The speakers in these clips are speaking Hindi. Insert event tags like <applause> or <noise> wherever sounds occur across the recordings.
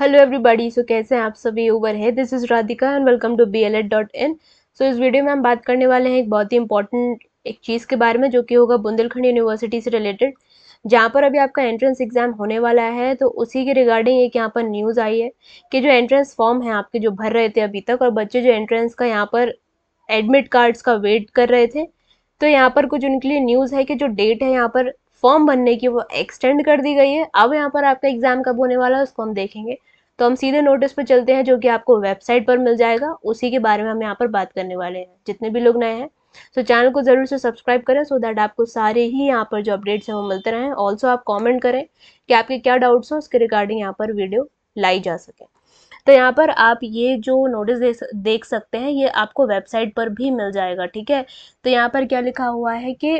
हेलो एवरीबॉडी सो कैसे हैं आप सभी ओवर है this is Radhika and welcome to B L Ed dot in so इस वीडियो में हम बात करने वाले हैं एक बहुत ही इंपॉर्टेंट एक चीज़ के बारे में जो कि होगा बुंदेलखंड यूनिवर्सिटी से रिलेटेड जहाँ पर अभी आपका एंट्रेंस एग्ज़ाम होने वाला है तो उसी के रिगार्डिंग एक यहाँ पर न्यूज़ आई है कि जो एंट्रेंस फॉर्म है आपके जो भर रहे थे अभी तक और बच्चे जो एंट्रेंस का यहाँ पर एडमिट कार्ड्स का वेट कर रहे थे तो यहाँ पर कुछ उनके लिए न्यूज़ है कि जो डेट है यहाँ पर फॉर्म भरने की वो एक्सटेंड कर दी गई है अब यहाँ पर आपका एग्ज़ाम कब होने वाला है उसको हम देखेंगे तो हम सीधे नोटिस पर चलते हैं जो कि आपको वेबसाइट पर मिल जाएगा उसी के बारे में हम यहाँ पर बात करने वाले हैं जितने भी लोग नए हैं सो तो so, चैनल को ज़रूर से सब्सक्राइब करें सो so दैट आपको सारे ही यहाँ पर जो अपडेट्स हैं वो मिलते रहें ऑल्सो आप कॉमेंट करें कि आपके क्या डाउट्स हैं उसके रिगार्डिंग यहाँ पर वीडियो लाई जा सके तो यहाँ पर आप ये जो नोटिस देख सकते हैं ये आपको वेबसाइट पर भी मिल जाएगा ठीक है तो यहाँ पर क्या लिखा हुआ है कि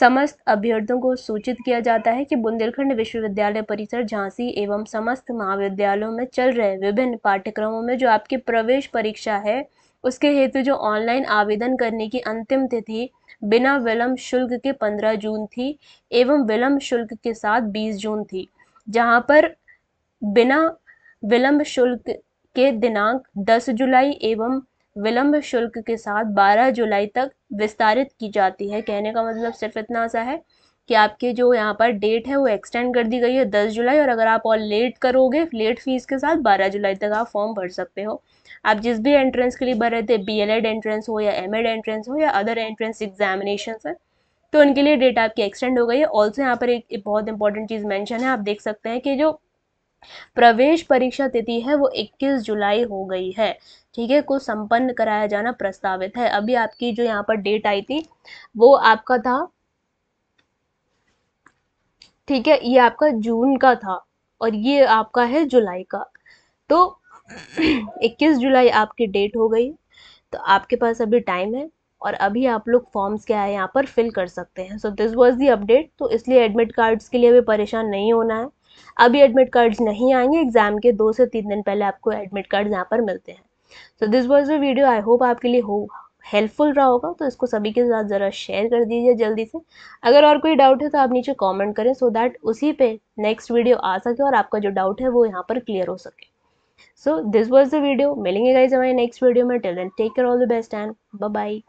समस्त अभ्यर्थियों को सूचित किया जाता है कि बुंदेलखंड विश्वविद्यालय परिसर झांसी एवं समस्त महाविद्यालयों में चल रहे विभिन्न पाठ्यक्रमों में जो आपकी प्रवेश परीक्षा है उसके हेतु जो ऑनलाइन आवेदन करने की अंतिम तिथि बिना विलम्ब शुल्क के 15 जून थी एवं विलम्ब शुल्क के साथ 20 जून थी जहां पर बिना विलंब शुल्क के दिनांक 10 जुलाई एवं विलंब शुल्क के साथ 12 जुलाई तक विस्तारित की जाती है कहने का मतलब सिर्फ इतना सा है कि आपके जो यहाँ पर डेट है वो एक्सटेंड कर दी गई है दस जुलाई और अगर आप और लेट करोगे लेट फीस के साथ बारह जुलाई तक आप फॉर्म भर सकते हो आप जिस भी एंट्रेंस के लिए भर रहे थे बी एल एड एंट्रेंस हो या एम एड एंट्रेंस हो या अदर एंट्रेंस एग्जामिनेशन है तो उनके लिए डेट आपकी एक्सटेंड हो गई है ऑल्सो यहाँ पर एक बहुत इंपॉर्टेंट चीज़ मैंशन है आप देख सकते हैं कि जो प्रवेश परीक्षा तिथि है वो 21 जुलाई हो गई है ठीक है को संपन्न कराया जाना प्रस्तावित है अभी आपकी जो यहाँ पर डेट आई थी वो आपका था ठीक है ये आपका जून का था और ये आपका है जुलाई का तो 21 <clears throat> जुलाई आपकी डेट हो गई तो आपके पास अभी टाइम है और अभी आप लोग फॉर्म्स क्या है यहाँ पर फिल कर सकते हैं so this was the update तो इसलिए एडमिट कार्ड्स के लिए भी परेशान नहीं होना है अभी एडमिट कार्ड्स नहीं आएंगे एग्जाम के दो से तीन दिन पहले आपको एडमिट कार्ड यहाँ पर मिलते हैं so this was the video I hope आपके लिए हो हेल्पफुल रहा होगा तो इसको सभी के साथ ज़रा शेयर कर दीजिए जल्दी से अगर और कोई डाउट है तो आप नीचे कमेंट करें सो so दैट उसी पे नेक्स्ट वीडियो आ सके और आपका जो डाउट है वो यहाँ पर क्लियर हो सके so this was the video मिलेंगे गाइज हमारे नेक्स्ट वीडियो में tell and take care all the best and bye